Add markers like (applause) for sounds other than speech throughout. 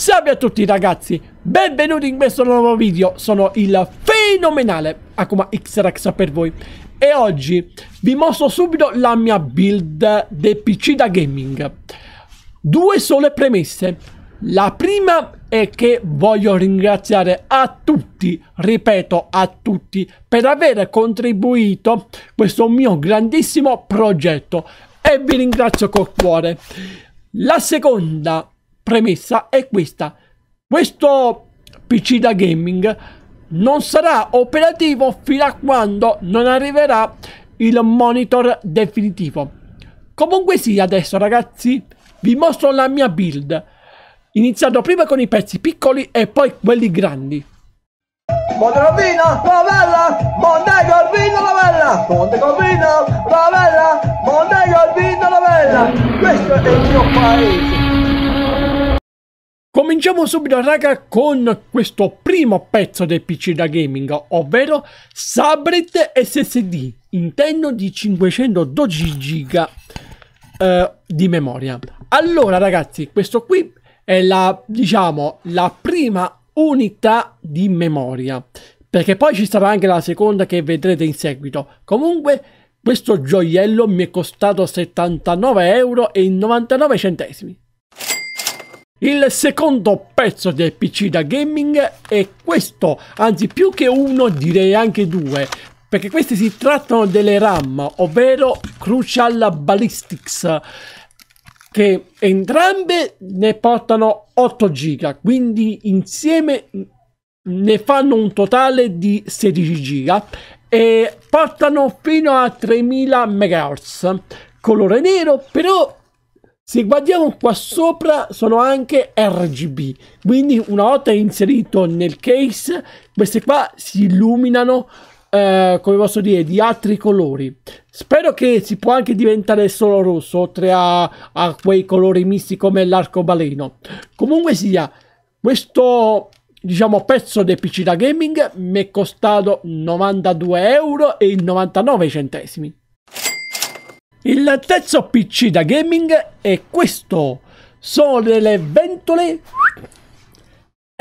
Salve a tutti ragazzi, benvenuti in questo nuovo video, sono il fenomenale Akuma XRX per voi e oggi vi mostro subito la mia build del PC da gaming. Due sole premesse, la prima è che voglio ringraziare a tutti, ripeto a tutti, per aver contribuito a questo mio grandissimo progetto e vi ringrazio col cuore. La seconda premessa è questa. Questo PC da gaming non sarà operativo fino a quando non arriverà il monitor definitivo. Comunque sì, adesso ragazzi vi mostro la mia build, iniziando prima con i pezzi piccoli e poi quelli grandi. Monte Corvino, Ravella, Monte Corvino, Ravella, Monte Corvino, Ravella, Monte Corvino, Ravella. Questo è il mio paese. Cominciamo subito raga con questo primo pezzo del PC da gaming, ovvero Sabret SSD interno di 512 GB eh, di memoria. Allora ragazzi, questo qui è la, diciamo, la prima unità di memoria, perché poi ci sarà anche la seconda che vedrete in seguito. Comunque questo gioiello mi è costato 79,99 euro il secondo pezzo del PC da gaming è questo, anzi più che uno direi anche due, perché questi si trattano delle RAM, ovvero Crucial Ballistics, che entrambe ne portano 8 giga, quindi insieme ne fanno un totale di 16 giga e portano fino a 3000 MHz. Colore nero, però se guardiamo qua sopra sono anche RGB, quindi una volta inserito nel case queste qua si illuminano eh, come posso dire di altri colori. Spero che si può anche diventare solo rosso oltre a, a quei colori misti come l'arcobaleno. Comunque sia, questo diciamo pezzo del PC da gaming mi è costato 92 euro e 99 centesimi il terzo PC da gaming è questo. Sono delle ventole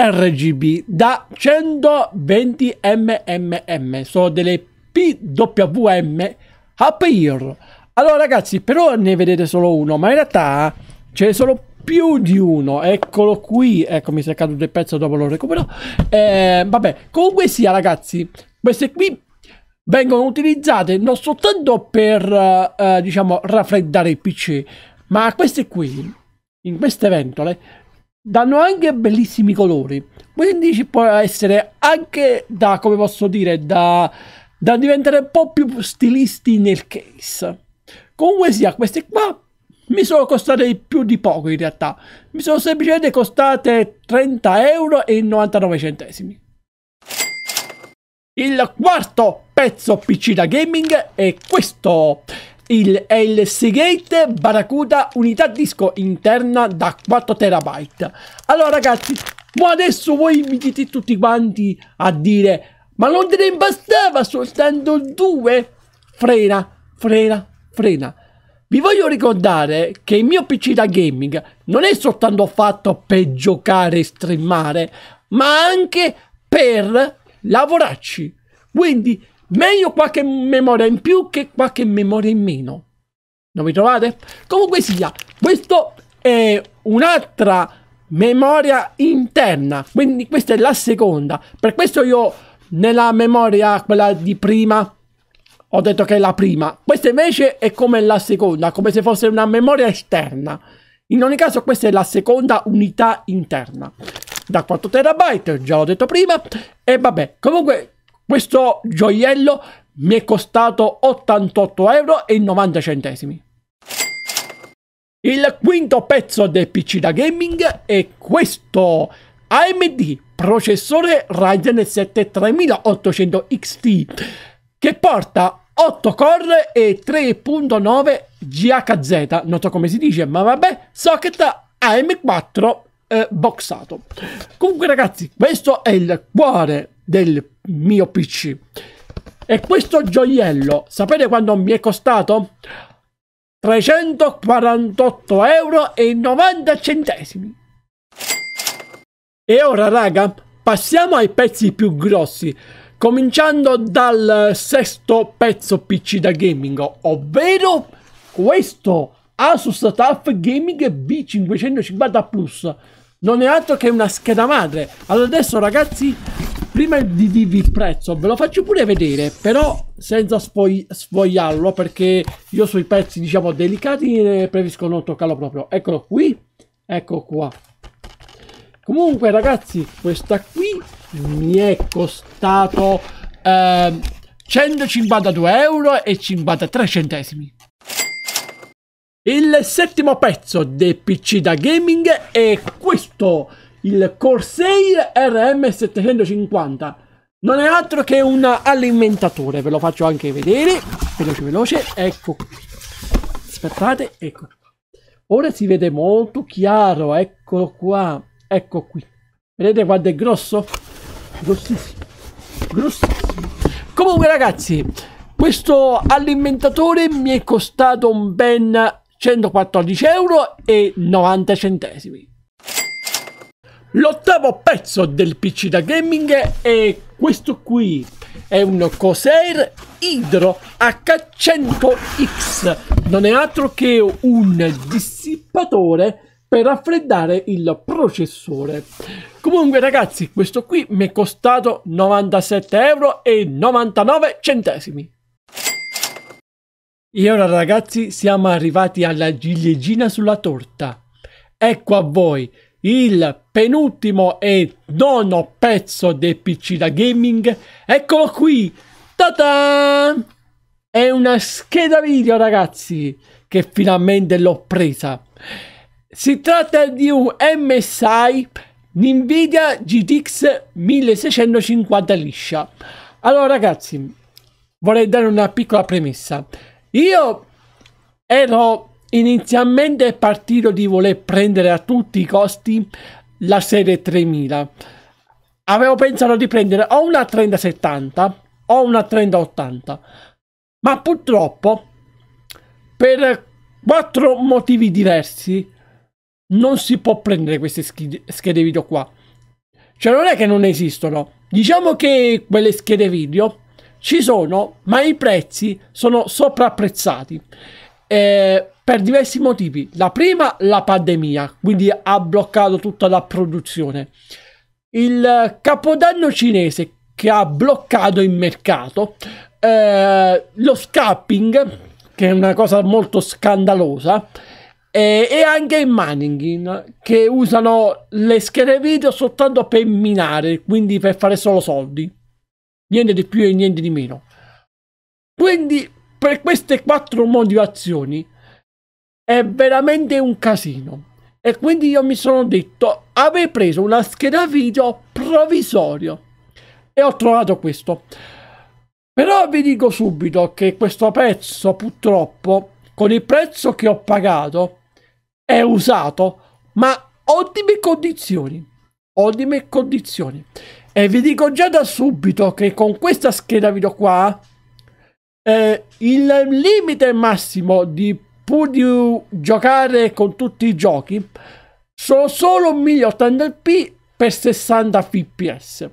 RGB da 120 mm. Sono delle PWM Up Apeir. Allora ragazzi, però ne vedete solo uno, ma in realtà ce ne sono più di uno. Eccolo qui. Ecco, mi si è caduto il pezzo, dopo lo recupero. Eh, vabbè, comunque sia ragazzi, queste qui vengono utilizzate non soltanto per eh, eh diciamo raffreddare il PC, ma queste qui, in queste ventole, danno anche bellissimi colori. Quindi ci può essere anche da, come posso dire, da, da diventare un po' più stilisti nel case. Comunque sia, queste qua mi sono costate più di poco in realtà. Mi sono semplicemente costate 30 euro e 99 centesimi. Il quarto pezzo PC da gaming è questo. Il, è Gate Barracuda unità disco interna da 4 TB. Allora ragazzi, ma adesso voi mi dite tutti quanti a dire ma non te ne bastava soltanto due? Frena, frena, frena. Vi voglio ricordare che il mio PC da gaming non è soltanto fatto per giocare e streamare, ma anche per lavorarci. Quindi meglio qualche memoria in più che qualche memoria in meno. Non mi trovate? Comunque sia, questo è un'altra memoria interna, quindi questa è la seconda. Per questo io nella memoria, quella di prima, ho detto che è la prima. Questa invece è come la seconda, come se fosse una memoria esterna. In ogni caso questa è la seconda unità interna da 4 terabyte, già l'ho detto prima, e vabbè, comunque questo gioiello mi è costato 88 euro e 90 centesimi. Il quinto pezzo del PC da gaming è questo AMD processore Ryzen 7 3800 XT che porta 8 core e 3.9 GHz, non so come si dice, ma vabbè, socket AM4 eh, boxato. Comunque ragazzi, questo è il cuore del mio PC. E questo gioiello, sapete quanto mi è costato? 348 euro e 90 centesimi. E ora raga, passiamo ai pezzi più grossi, cominciando dal sesto pezzo PC da gaming, ovvero questo Asus TUF Gaming B550 Plus non è altro che una scheda madre. Allora adesso ragazzi, prima di dirvi il prezzo, ve lo faccio pure vedere, però senza sfogliarlo perché io sui pezzi diciamo delicati ne preferisco non toccarlo proprio. Eccolo qui, ecco qua. Comunque ragazzi, questa qui mi è costato eh, 152 euro e 53 centesimi. Il settimo pezzo del PC da gaming è questo, il Corsair RM750. Non è altro che un alimentatore, ve lo faccio anche vedere, veloce veloce, ecco. Aspettate, ecco. Ora si vede molto chiaro, eccolo qua, ecco qui. Vedete quanto è grosso? Grossissimo, grossissimo. Comunque ragazzi, questo alimentatore mi è costato un ben 114 euro e 90 centesimi. L'ottavo pezzo del PC da gaming è questo qui, è un Corsair Hydro H100X, non è altro che un dissipatore per raffreddare il processore. Comunque ragazzi, questo qui mi è costato 97,99 euro e ora ragazzi siamo arrivati alla ciliegina sulla torta. Ecco a voi il penultimo e nono pezzo del PC da gaming. Eccolo qui! Ta-da! È una scheda video ragazzi che finalmente l'ho presa. Si tratta di un MSI Nvidia GTX 1650 liscia. Allora ragazzi, vorrei dare una piccola premessa. Io ero eh, inizialmente partito di voler prendere a tutti i costi la serie 3000. Avevo pensato di prendere o una 3070 o una 3080. Ma purtroppo, per quattro motivi diversi, non si può prendere queste schede video qua. Cioè non è che non esistono. Diciamo che quelle schede video ci sono, ma i prezzi sono soprapprezzati. Eh, per diversi motivi. La prima, la pandemia, quindi ha bloccato tutta la produzione. Il capodanno cinese che ha bloccato il mercato, eh, lo scapping, che è una cosa molto scandalosa, eh, e anche i mannequin che usano le schede video soltanto per minare, quindi per fare solo soldi niente di più e niente di meno. Quindi per queste quattro motivazioni è veramente un casino. E quindi io mi sono detto, avrei preso una scheda video provvisorio e ho trovato questo. Però vi dico subito che questo pezzo purtroppo, con il prezzo che ho pagato, è usato, ma ottime condizioni. Ottime condizioni. E vi dico già da subito che con questa scheda video qua, eh, il limite massimo di pur giocare con tutti i giochi sono solo 1080p per 60 fps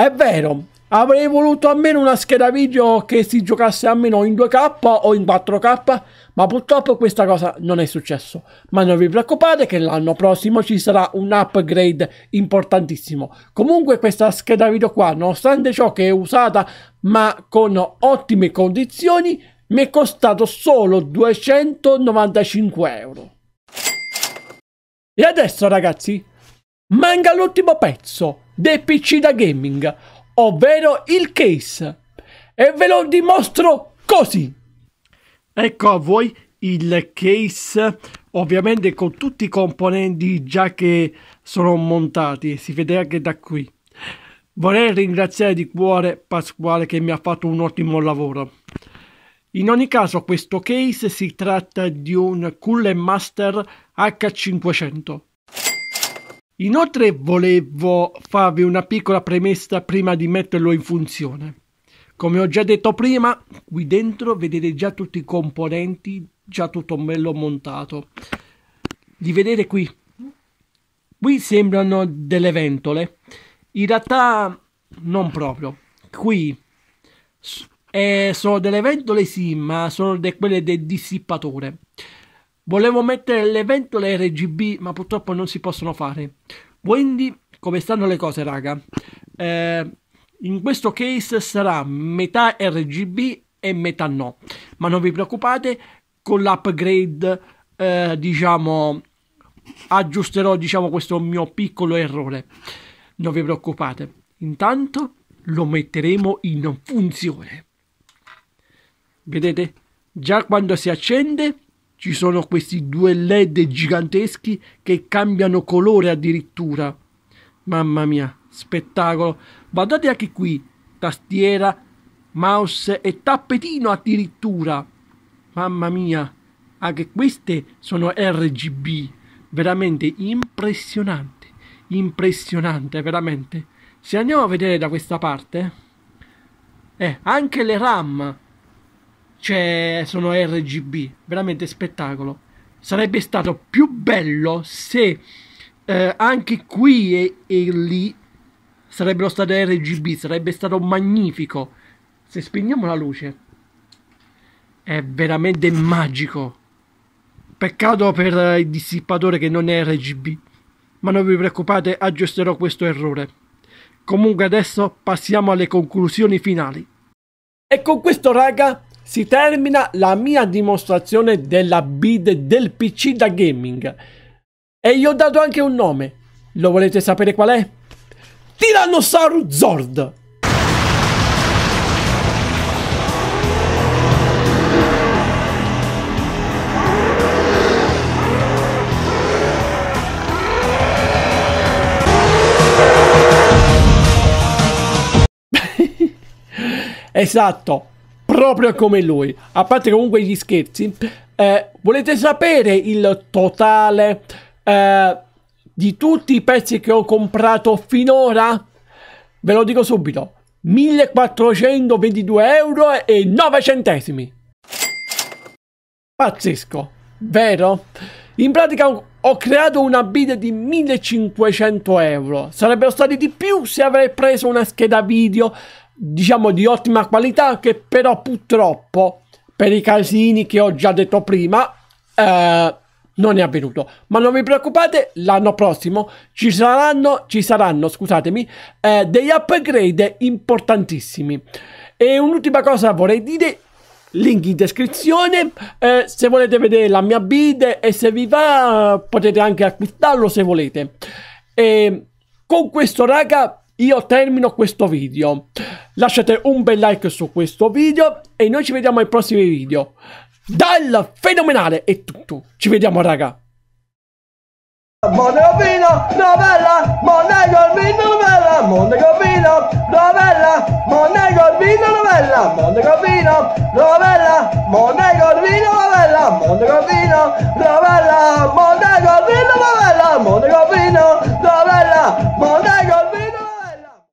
è vero, avrei voluto almeno una scheda video che si giocasse almeno in 2K o in 4K, ma purtroppo questa cosa non è successo. Ma non vi preoccupate che l'anno prossimo ci sarà un upgrade importantissimo. Comunque questa scheda video qua, nonostante ciò che è usata, ma con ottime condizioni, mi è costato solo 295 euro. E adesso ragazzi, manca l'ultimo pezzo, dei PC da gaming, ovvero il case. E ve lo dimostro così. Ecco a voi il case ovviamente con tutti i componenti già che sono montati si vede anche da qui vorrei ringraziare di cuore Pasquale che mi ha fatto un ottimo lavoro in ogni caso questo case si tratta di un Cooler Master H500 Inoltre volevo farvi una piccola premessa prima di metterlo in funzione. Come ho già detto prima, qui dentro vedete già tutti i componenti, già tutto bello montato. Li vedete qui. Qui sembrano delle ventole. In realtà non proprio. Qui eh, sono delle ventole sì, ma sono de quelle del dissipatore. Volevo mettere le ventole RGB, ma purtroppo non si possono fare. Quindi, come stanno le cose, raga? Eh, in questo case sarà metà RGB e metà no. Ma non vi preoccupate, con l'upgrade, eh, diciamo, aggiusterò, diciamo, questo mio piccolo errore. Non vi preoccupate. Intanto lo metteremo in funzione. Vedete? Già quando si accende ci sono questi due led giganteschi che cambiano colore addirittura. Mamma mia, spettacolo. Guardate anche qui, tastiera, mouse e tappetino addirittura. Mamma mia, anche queste sono RGB. Veramente impressionante, impressionante, veramente. Se andiamo a vedere da questa parte, eh, anche le RAM cioè, sono RGB, veramente spettacolo. Sarebbe stato più bello se eh, anche qui e, e, lì sarebbero state RGB, sarebbe stato magnifico. Se spegniamo la luce, è veramente magico. Peccato per il dissipatore che non è RGB, ma non vi preoccupate, aggiusterò questo errore. Comunque adesso passiamo alle conclusioni finali. E con questo raga si termina la mia dimostrazione della bid del PC da gaming. E gli ho dato anche un nome. Lo volete sapere qual è? Tyrannosaurus Zord! (laughs) esatto, proprio come lui. A parte comunque gli scherzi, eh, volete sapere il totale eh, di tutti i pezzi che ho comprato finora? Ve lo dico subito. 1422 euro e 9 centesimi. Pazzesco, vero? In pratica ho creato una bid di 1500 euro. Sarebbero stati di più se avrei preso una scheda video diciamo di ottima qualità che però purtroppo per i casini che ho già detto prima eh, non è avvenuto ma non vi preoccupate l'anno prossimo ci saranno, ci saranno scusatemi eh, degli upgrade importantissimi e un'ultima cosa vorrei dire link in descrizione eh, se volete vedere la mia bid e se vi va potete anche acquistarlo se volete e con questo raga io termino questo video. Lasciate un bel like su questo video e noi ci vediamo ai prossimi video. Dal fenomenale è tutto. Ci vediamo raga. Monegopino, novella, Monegopino, novella, Monegopino, novella, Monegopino, novella, Monegopino, novella, Monegopino, novella, Monegopino, novella, Monegopino, novella, Monegopino, novella, Monegopino.